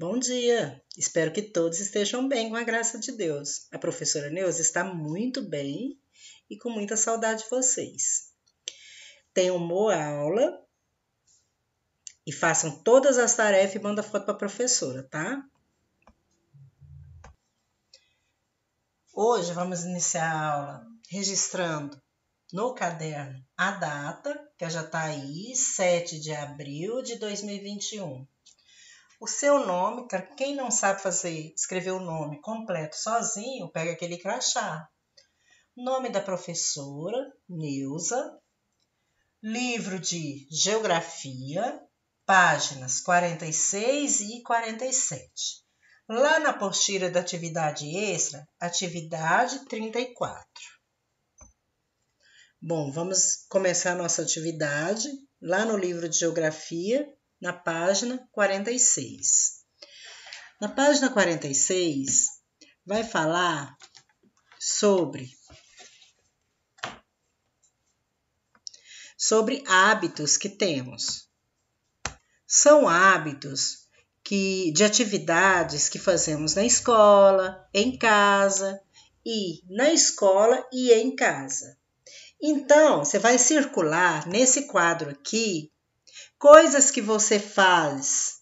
Bom dia! Espero que todos estejam bem com a graça de Deus. A professora Neuza está muito bem e com muita saudade de vocês. Tenham boa aula e façam todas as tarefas e manda foto para a professora, tá? Hoje vamos iniciar a aula registrando no caderno a data, que já está aí, 7 de abril de 2021 o seu nome, cara, quem não sabe fazer, escrever o nome completo sozinho, pega aquele crachá. Nome da professora, Neuza. Livro de Geografia, páginas 46 e 47. Lá na postilha da atividade extra, atividade 34. Bom, vamos começar a nossa atividade lá no livro de Geografia, na página 46. Na página 46, vai falar sobre sobre hábitos que temos. São hábitos que de atividades que fazemos na escola, em casa e na escola e em casa. Então, você vai circular nesse quadro aqui coisas que você faz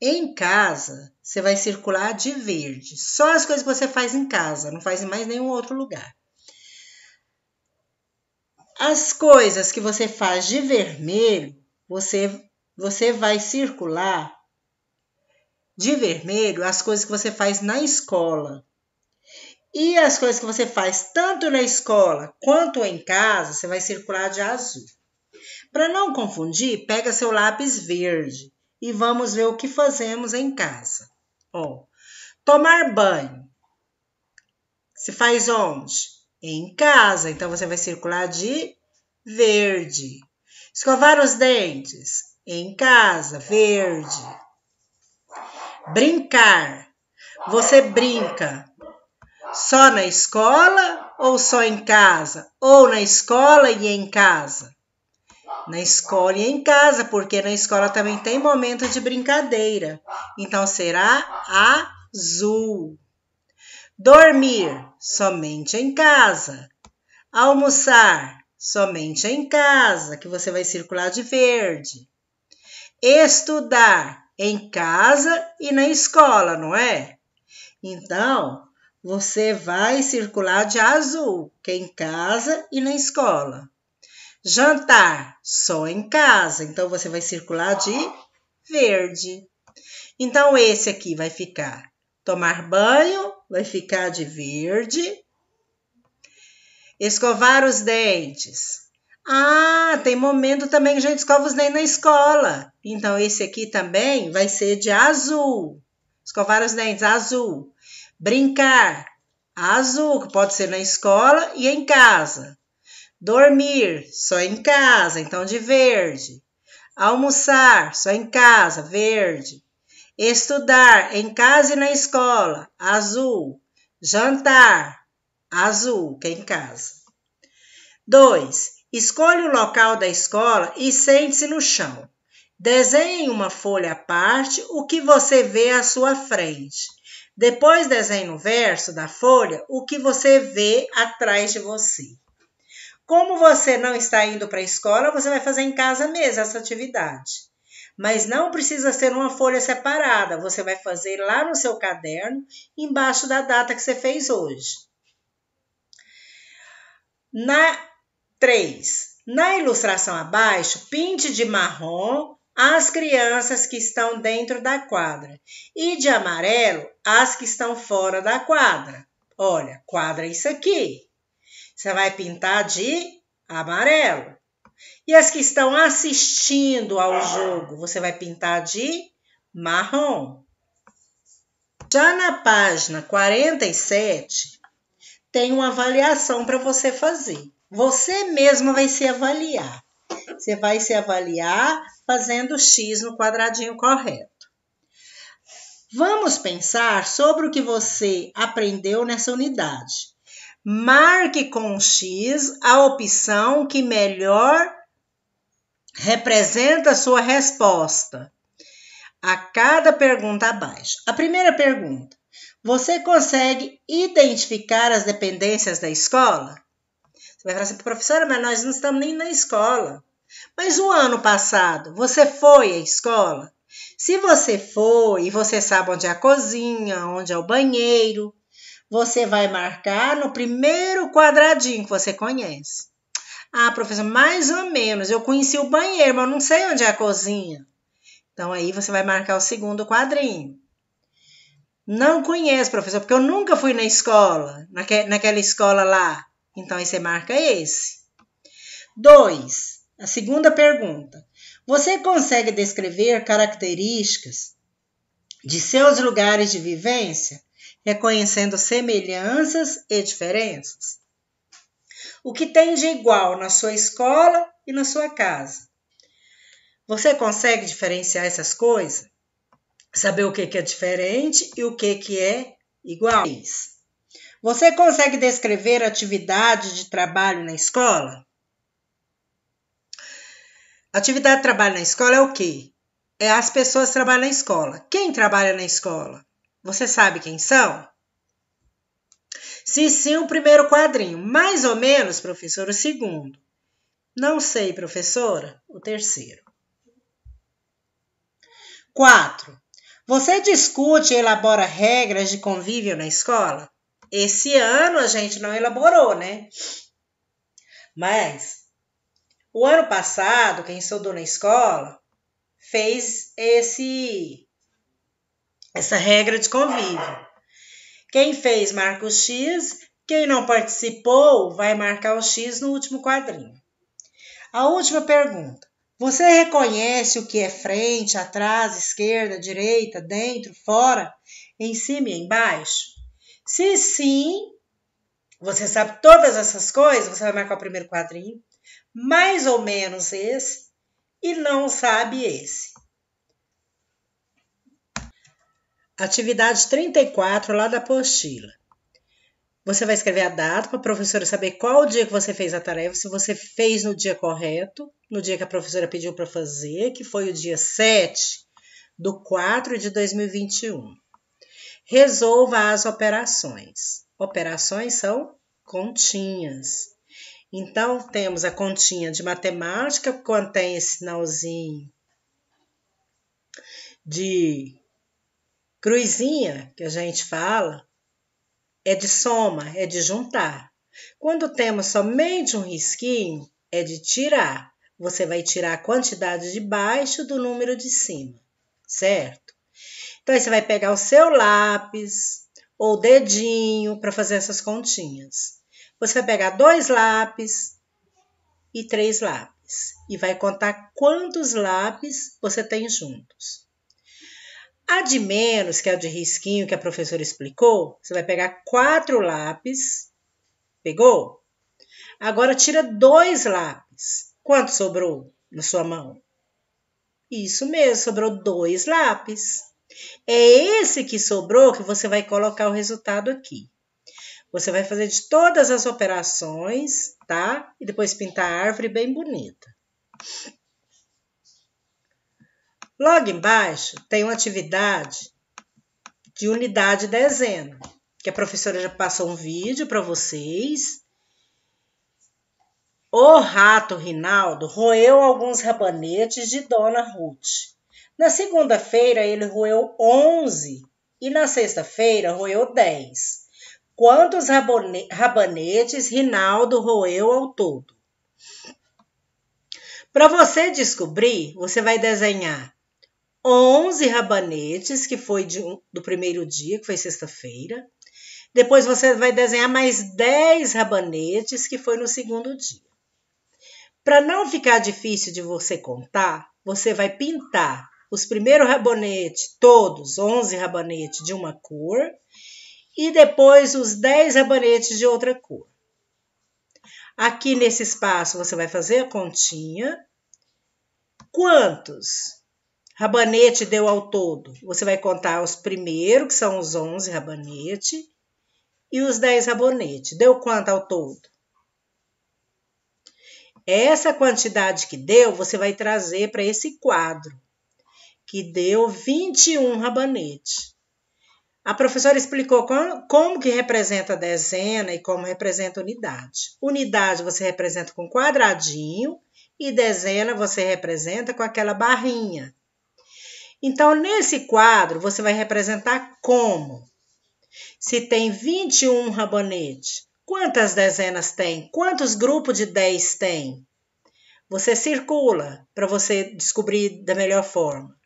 em casa, você vai circular de verde. Só as coisas que você faz em casa, não faz em mais nenhum outro lugar. As coisas que você faz de vermelho, você, você vai circular de vermelho as coisas que você faz na escola. E as coisas que você faz tanto na escola quanto em casa, você vai circular de azul. Para não confundir, pega seu lápis verde e vamos ver o que fazemos em casa. Ó, tomar banho. Se faz onde? Em casa. Então você vai circular de verde. Escovar os dentes. Em casa, verde. Brincar. Você brinca só na escola ou só em casa? Ou na escola e em casa? na escola e em casa, porque na escola também tem momento de brincadeira. Então será azul. Dormir somente em casa. Almoçar somente em casa, que você vai circular de verde. Estudar em casa e na escola, não é? Então, você vai circular de azul, que é em casa e na escola. Jantar, só em casa. Então, você vai circular de verde. Então, esse aqui vai ficar tomar banho, vai ficar de verde. Escovar os dentes. Ah, tem momento também que a gente escova os dentes na escola. Então, esse aqui também vai ser de azul. Escovar os dentes, azul. Brincar, azul, que pode ser na escola e em casa. Dormir, só em casa, então de verde. Almoçar, só em casa, verde. Estudar, em casa e na escola, azul. Jantar, azul, que é em casa. 2. Escolha o local da escola e sente-se no chão. Desenhe em uma folha à parte o que você vê à sua frente. Depois desenhe no verso da folha o que você vê atrás de você. Como você não está indo para a escola, você vai fazer em casa mesmo essa atividade. Mas não precisa ser uma folha separada, você vai fazer lá no seu caderno, embaixo da data que você fez hoje. Na 3. Na ilustração abaixo, pinte de marrom as crianças que estão dentro da quadra e de amarelo as que estão fora da quadra. Olha, quadra é isso aqui. Você vai pintar de amarelo. E as que estão assistindo ao jogo, você vai pintar de marrom. Já na página 47, tem uma avaliação para você fazer. Você mesma vai se avaliar. Você vai se avaliar fazendo X no quadradinho correto. Vamos pensar sobre o que você aprendeu nessa unidade. Marque com X a opção que melhor representa a sua resposta a cada pergunta abaixo. A primeira pergunta: Você consegue identificar as dependências da escola? Você vai falar assim, professora, mas nós não estamos nem na escola. Mas o ano passado, você foi à escola? Se você foi e você sabe onde é a cozinha, onde é o banheiro, você vai marcar no primeiro quadradinho que você conhece. Ah, professor, mais ou menos. Eu conheci o banheiro, mas eu não sei onde é a cozinha. Então aí você vai marcar o segundo quadrinho. Não conheço, professor, porque eu nunca fui na escola, naque, naquela escola lá. Então aí você marca esse. Dois. A segunda pergunta. Você consegue descrever características de seus lugares de vivência? reconhecendo semelhanças e diferenças. O que tem de igual na sua escola e na sua casa? Você consegue diferenciar essas coisas? Saber o que é diferente e o que é igual? Você consegue descrever atividade de trabalho na escola? Atividade de trabalho na escola é o quê? É as pessoas que trabalham na escola. Quem trabalha na escola? Você sabe quem são? Se sim, o primeiro quadrinho. Mais ou menos, professor, o segundo. Não sei, professora, o terceiro. Quatro. Você discute e elabora regras de convívio na escola? Esse ano a gente não elaborou, né? Mas o ano passado, quem estudou na escola fez esse essa regra de convívio. Quem fez marca o X, quem não participou vai marcar o X no último quadrinho. A última pergunta: você reconhece o que é frente, atrás, esquerda, direita, dentro, fora, em cima e embaixo? Se sim, você sabe todas essas coisas, você vai marcar o primeiro quadrinho, mais ou menos esse, e não sabe esse. Atividade 34 lá da apostila. Você vai escrever a data para a professora saber qual o dia que você fez a tarefa, se você fez no dia correto, no dia que a professora pediu para fazer, que foi o dia 7 do 4 de 2021. Resolva as operações. Operações são continhas. Então, temos a continha de matemática, que contém sinalzinho de Cruzinha, que a gente fala, é de soma, é de juntar. Quando temos somente um risquinho, é de tirar. Você vai tirar a quantidade de baixo do número de cima, certo? Então, aí você vai pegar o seu lápis ou dedinho para fazer essas continhas. Você vai pegar dois lápis e três lápis e vai contar quantos lápis você tem juntos. A de menos, que é o de risquinho que a professora explicou, você vai pegar quatro lápis. Pegou? Agora tira dois lápis. Quanto sobrou na sua mão? Isso mesmo, sobrou dois lápis. É esse que sobrou que você vai colocar o resultado aqui. Você vai fazer de todas as operações, tá? E depois pintar a árvore bem bonita. Logo embaixo tem uma atividade de unidade dezena, que a professora já passou um vídeo para vocês. O rato Rinaldo roeu alguns rabanetes de Dona Ruth. Na segunda-feira ele roeu 11 e na sexta-feira roeu 10. Quantos rabanetes Rinaldo roeu ao todo? Para você descobrir, você vai desenhar 11 rabanetes, que foi de, do primeiro dia, que foi sexta-feira. Depois você vai desenhar mais 10 rabanetes, que foi no segundo dia. Para não ficar difícil de você contar, você vai pintar os primeiros rabanetes, todos, 11 rabanetes de uma cor, e depois os 10 rabanetes de outra cor. Aqui nesse espaço você vai fazer a continha. Quantos Rabanete deu ao todo. Você vai contar os primeiro, que são os 11 rabanete, e os 10 rabanete. Deu quanto ao todo? Essa quantidade que deu, você vai trazer para esse quadro, que deu 21 rabanete. A professora explicou como, como, que representa a dezena e como representa a unidade. Unidade você representa com quadradinho e dezena você representa com aquela barrinha. Então, nesse quadro, você vai representar como. Se tem 21 rabanetes. quantas dezenas tem? Quantos grupos de 10 tem? Você circula para você descobrir da melhor forma.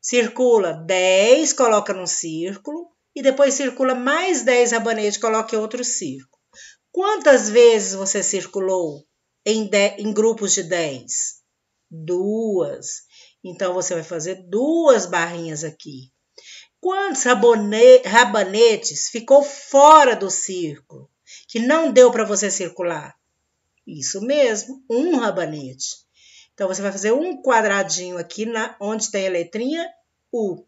Circula 10, coloca num círculo, e depois circula mais 10 rabanetes, coloca em outro círculo. Quantas vezes você circulou em, de, em grupos de 10? Duas. Então, você vai fazer duas barrinhas aqui. Quantos rabanetes ficou fora do círculo, que não deu para você circular? Isso mesmo, um rabanete. Então, você vai fazer um quadradinho aqui na, onde tem a letrinha U.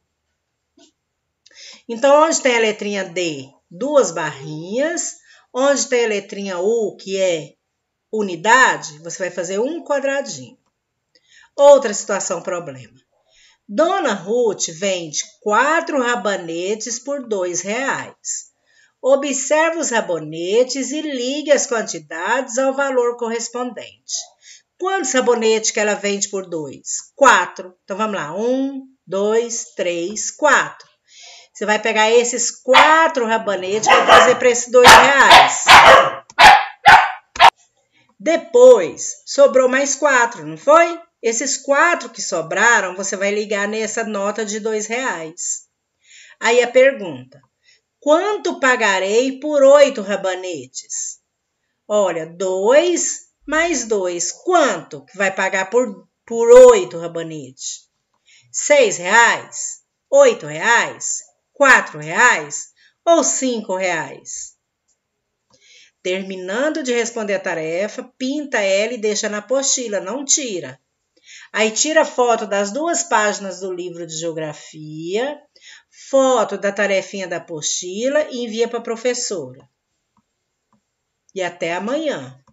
Então, onde tem a letrinha D? Duas barrinhas. Onde tem a letrinha U, que é unidade, você vai fazer um quadradinho. Outra situação problema. Dona Ruth vende quatro rabanetes por dois reais. Observe os rabonetes e ligue as quantidades ao valor correspondente. Quantos rabonetes que ela vende por dois? Quatro. Então vamos lá, um, dois, três, quatro. Você vai pegar esses quatro rabanetes para fazer para esses dois reais. Depois, sobrou mais quatro, não foi? Esses quatro que sobraram, você vai ligar nessa nota de dois reais. Aí a pergunta: quanto pagarei por oito rabanetes? Olha, dois mais dois, quanto que vai pagar por por oito rabanetes? Seis reais, oito reais, quatro reais ou cinco reais? Terminando de responder a tarefa, pinta ela e deixa na apostila, não tira. Aí tira foto das duas páginas do livro de geografia, foto da tarefinha da apostila e envia para a professora. E até amanhã.